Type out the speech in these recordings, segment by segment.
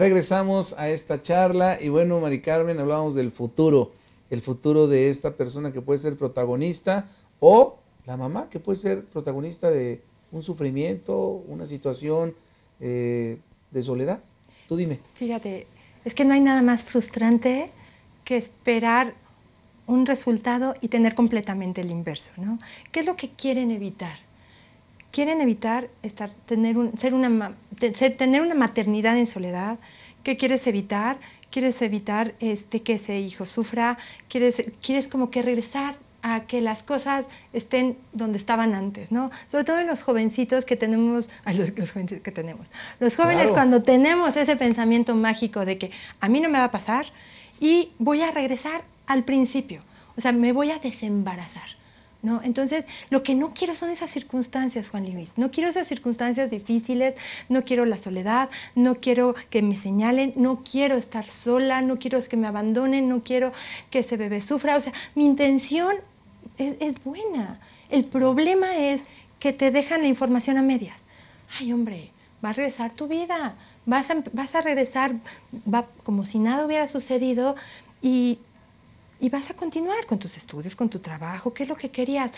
Regresamos a esta charla y bueno, Mari Carmen, hablábamos del futuro, el futuro de esta persona que puede ser protagonista o la mamá que puede ser protagonista de un sufrimiento, una situación eh, de soledad. Tú dime. Fíjate, es que no hay nada más frustrante que esperar un resultado y tener completamente el inverso, ¿no? ¿Qué es lo que quieren evitar? quieren evitar estar, tener, un, ser una, tener una maternidad en soledad. ¿Qué quieres evitar? ¿Quieres evitar este, que ese hijo sufra? ¿Quieres, ¿Quieres como que regresar a que las cosas estén donde estaban antes, ¿no? Sobre todo en los jovencitos que tenemos, los, que tenemos, los jóvenes cuando tenemos ese pensamiento mágico de que a mí no me va a pasar y voy a regresar al principio, o sea, me voy a desembarazar. ¿No? Entonces, lo que no quiero son esas circunstancias, Juan Luis. No quiero esas circunstancias difíciles, no quiero la soledad, no quiero que me señalen, no quiero estar sola, no quiero que me abandonen, no quiero que ese bebé sufra. O sea, mi intención es, buena. El problema es que te dejan la información a medias. Ay, hombre, va a regresar tu vida, vas a, vas a regresar va, como si nada hubiera sucedido y y vas a continuar con tus estudios, con tu trabajo, qué es lo que querías,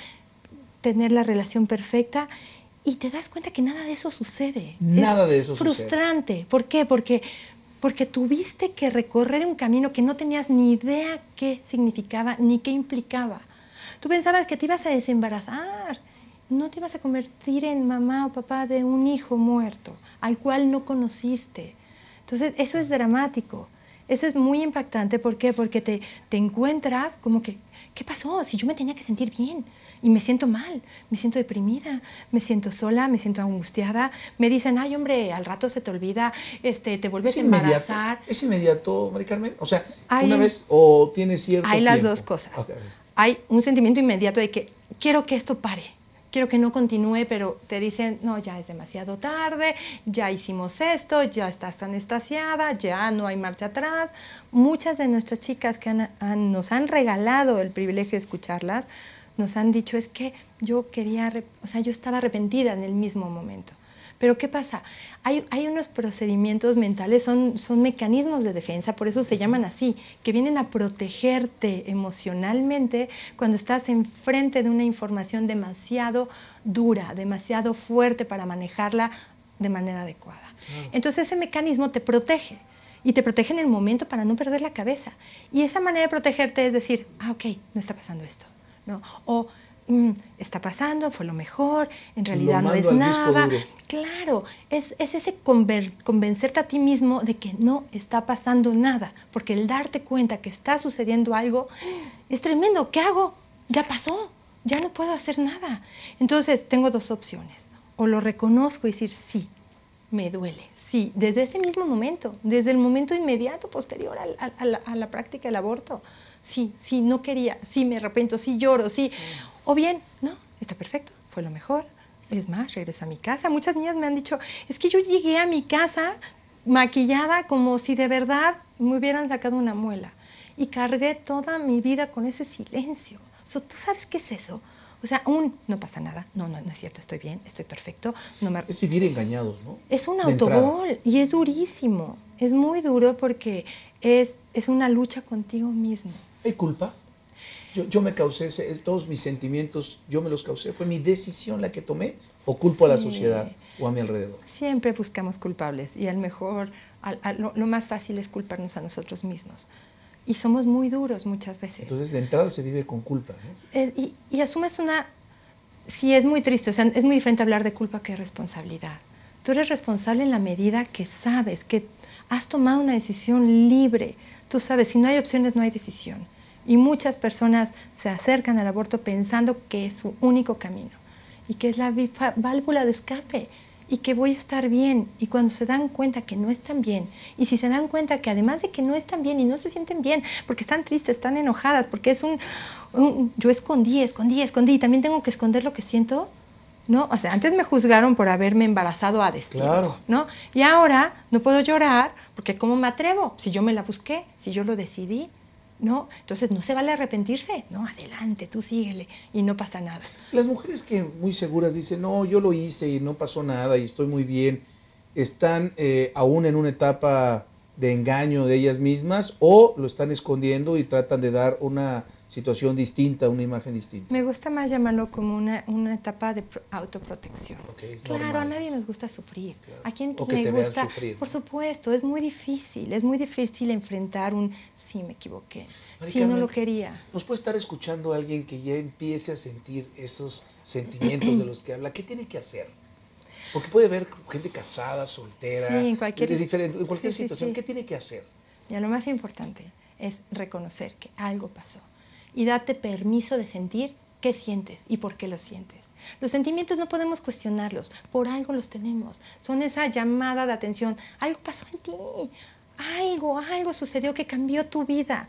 tener la relación perfecta y te das cuenta que nada de eso sucede. Nada de eso frustrante. sucede. Frustrante. ¿Por qué? Porque, porque tuviste que recorrer un camino que no tenías ni idea qué significaba ni qué implicaba. Tú pensabas que te ibas a desembarazar, no te ibas a convertir en mamá o papá de un hijo muerto, al cual no conociste. Entonces, eso es dramático. Eso es muy impactante. ¿Por qué? Porque te, te encuentras como que, ¿qué pasó? Si yo me tenía que sentir bien y me siento mal, me siento deprimida, me siento sola, me siento angustiada. Me dicen, ay, hombre, al rato se te olvida, este, te vuelves a embarazar. ¿Es inmediato, Mari Carmen? O sea, hay, una vez o tienes cierto Hay las dos cosas. Hay un sentimiento inmediato de que quiero que esto pare quiero que no continúe, pero te dicen, no, ya es demasiado tarde, ya hicimos esto, ya estás estaciada, ya no hay marcha atrás. Muchas de nuestras chicas que nos han regalado el privilegio de escucharlas, nos han dicho, es que yo quería, o sea, yo estaba arrepentida en el mismo momento. Pero ¿qué pasa? Hay, unos procedimientos mentales, son, son mecanismos de defensa, por eso se llaman así, que vienen a protegerte emocionalmente cuando estás enfrente de una información demasiado dura, demasiado fuerte para manejarla de manera adecuada. Entonces ese mecanismo te protege y te protege en el momento para no perder la cabeza. Y esa manera de protegerte es decir, ah, ok, no está pasando esto. ¿no? Mm, está pasando, fue lo mejor, en realidad no es nada. Claro, es, es ese convencerte a ti mismo de que no está pasando nada, porque el darte cuenta que está sucediendo algo es tremendo. ¿Qué hago? Ya pasó, ya no puedo hacer nada. Entonces tengo dos opciones, o lo reconozco y decir sí, me duele. Sí, desde ese mismo momento, desde el momento inmediato posterior a, la, práctica del aborto sí, sí, no quería, sí, me arrepiento, sí lloro, sí. Mm. O bien, no, está perfecto, fue lo mejor. Es más, regreso a mi casa. Muchas niñas me han dicho, es que yo llegué a mi casa maquillada como si de verdad me hubieran sacado una muela. Y cargué toda mi vida con ese silencio. So, ¿Tú sabes qué es eso? O sea, un no pasa nada, no, no, no es cierto, estoy bien, estoy perfecto. No me... Es vivir engañados, ¿no? Es un autogol y es durísimo, es muy duro porque es, es una lucha contigo mismo. ¿Hay culpa? Yo, me causé, eh, todos mis sentimientos, yo me los causé, fue mi decisión la que tomé o culpo a la sociedad o a mi alrededor. Siempre buscamos culpables y al mejor lo, más fácil es culparnos a nosotros mismos. Y somos muy duros muchas veces. Entonces de entrada se vive con culpa. y, y asumes una... Sí, es muy triste, es muy diferente hablar de culpa que de responsabilidad. Tú eres responsable en la medida que sabes, que has tomado una decisión libre. Tú sabes, si no hay opciones, no hay decisión. Y muchas personas se acercan al aborto pensando que es su único camino y que es la válvula de escape y que voy a estar bien. Y cuando se dan cuenta que no están bien, y si se dan cuenta que además de que no están bien y no se sienten bien, porque están tristes, están enojadas, porque es un, yo escondí, escondí, escondí, y también tengo que esconder lo que siento, ¿no? O sea, antes me juzgaron por haberme embarazado a destino, claro. ¿no? Y ahora no puedo llorar porque ¿cómo me atrevo? Si yo me la busqué, si yo lo decidí, ¿no? Entonces no se vale arrepentirse, no, adelante, tú síguele y no pasa nada. Las mujeres que muy seguras dicen, no, yo lo hice y no pasó nada y estoy muy bien, ¿están eh, aún en una etapa de engaño de ellas mismas o lo están escondiendo y tratan de dar una situación distinta, una imagen distinta. Me gusta más llamarlo como una, una etapa de autoprotección. claro, a nadie nos gusta sufrir. ¿A quién le gusta? Sufrir, Por supuesto, es muy difícil, es muy difícil enfrentar un sí me equivoqué, si sí no lo quería. ¿Nos puede estar escuchando a alguien que ya empiece a sentir esos sentimientos de los que habla? ¿Qué tiene que hacer? Porque puede haber gente casada, soltera, sí, en cualquier, diferente, en cualquier situación. ¿Qué tiene que hacer? Ya lo más importante es reconocer que algo pasó y date permiso de sentir qué sientes y por qué lo sientes. Los sentimientos no podemos cuestionarlos, por algo los tenemos. Son esa llamada de atención. Algo pasó en ti, algo, algo sucedió que cambió tu vida.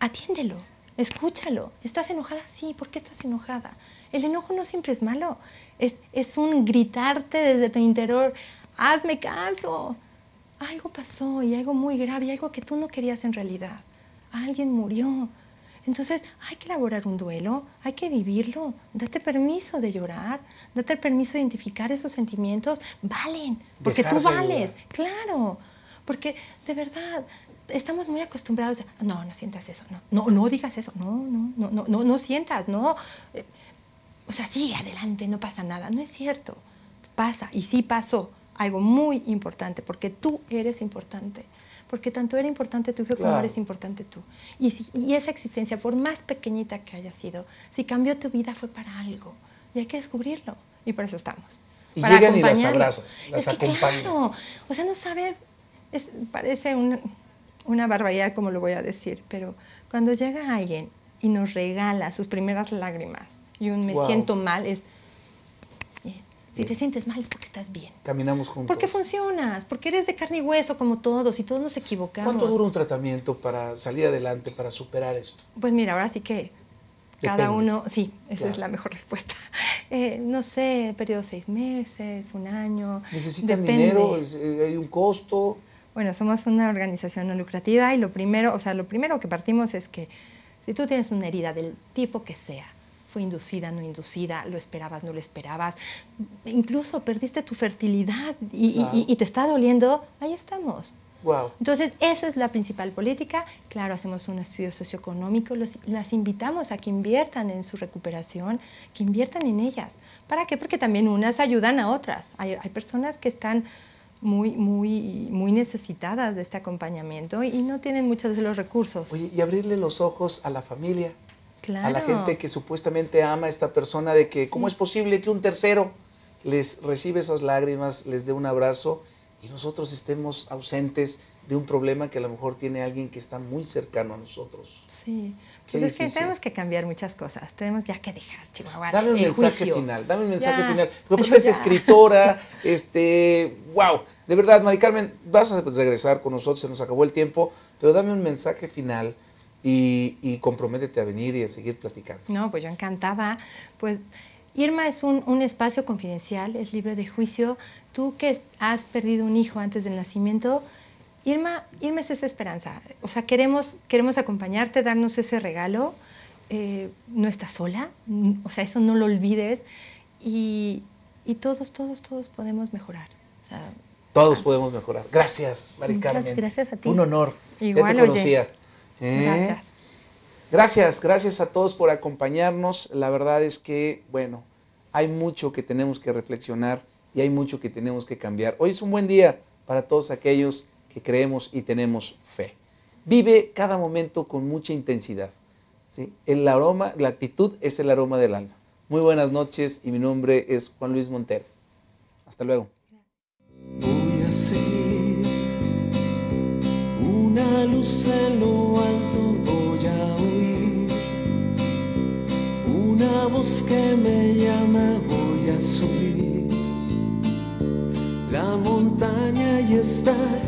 Atiéndelo, escúchalo. ¿Estás enojada? Sí, ¿por qué estás enojada? El enojo no siempre es malo, es, es un gritarte desde tu interior, hazme caso. Algo pasó y algo muy grave, algo que tú no querías en realidad. Alguien murió, entonces hay que elaborar un duelo, hay que vivirlo, date permiso de llorar, date permiso de identificar esos sentimientos, valen, porque tú vales, claro, porque de verdad estamos muy acostumbrados a, no, no sientas eso, no, no, digas eso, no, no, no, no, no, sientas, no, o sea, sí, adelante, no pasa nada, no es cierto, pasa y sí pasó algo muy importante, porque tú eres importante porque tanto era importante tu hijo como eres importante tú. Y, y, esa existencia, por más pequeñita que haya sido, si cambió tu vida fue para algo y hay que descubrirlo. Y por eso estamos. Y para llegan y las abrazas, las es que o sea, no sabes, parece una, una barbaridad como lo voy a decir, pero cuando llega alguien y nos regala sus primeras lágrimas y un me siento mal, es si te sientes mal es porque estás bien. Caminamos juntos. Porque funcionas, porque eres de carne y hueso como todos y todos nos equivocamos. ¿Cuánto dura un tratamiento para salir adelante, para superar esto? Pues mira, ahora sí que cada uno, sí, esa es la mejor respuesta. Eh, no sé, periodo seis meses, un año. ¿Necesitan dinero? Eh, ¿Hay un costo? Bueno, somos una organización no lucrativa y lo primero, o sea, lo primero que partimos es que si tú tienes una herida del tipo que sea, fue inducida, no inducida, lo esperabas, no lo esperabas, incluso perdiste tu fertilidad y, te está doliendo, ahí estamos. Wow. Entonces, eso es la principal política. Claro, hacemos un estudio socioeconómico, las invitamos a que inviertan en su recuperación, que inviertan en ellas. ¿Para qué? Porque también unas ayudan a otras. Hay, personas que están muy, muy, muy necesitadas de este acompañamiento y no tienen muchos de los recursos. y abrirle los ojos a la familia, a la gente que supuestamente ama a esta persona, de que cómo es posible que un tercero les reciba esas lágrimas, les dé un abrazo y nosotros estemos ausentes de un problema que a lo mejor tiene alguien que está muy cercano a nosotros. Sí, pues es que tenemos que cambiar muchas cosas, tenemos ya que dejar Chihuahua. Dame un mensaje final, dame un mensaje final. Porque escritora, este, wow, de verdad, Mari Carmen, vas a regresar con nosotros, se nos acabó el tiempo, pero dame un mensaje final y, y, comprométete a venir y a seguir platicando. No, pues yo encantada. Pues Irma es un, espacio confidencial, es libre de juicio. Tú que has perdido un hijo antes del nacimiento, Irma, Irma es esa esperanza. O sea, queremos, queremos acompañarte, darnos ese regalo. Eh, no estás sola, o sea, eso no lo olvides. Y, y todos, todos, todos podemos mejorar. todos ah. podemos mejorar. Gracias, Mari Carmen. Gracias a ti. Un honor. Igual, Gracias. Eh, gracias, gracias a todos por acompañarnos. La verdad es que, bueno, hay mucho que tenemos que reflexionar y hay mucho que tenemos que cambiar. Hoy es un buen día para todos aquellos que creemos y tenemos fe. Vive cada momento con mucha intensidad. ¿sí? El aroma, la actitud es el aroma del alma. Muy buenas noches y mi nombre es Juan Luis Montero. Hasta luego. Voy a ser una luz en me llama voy a subir la montaña y estar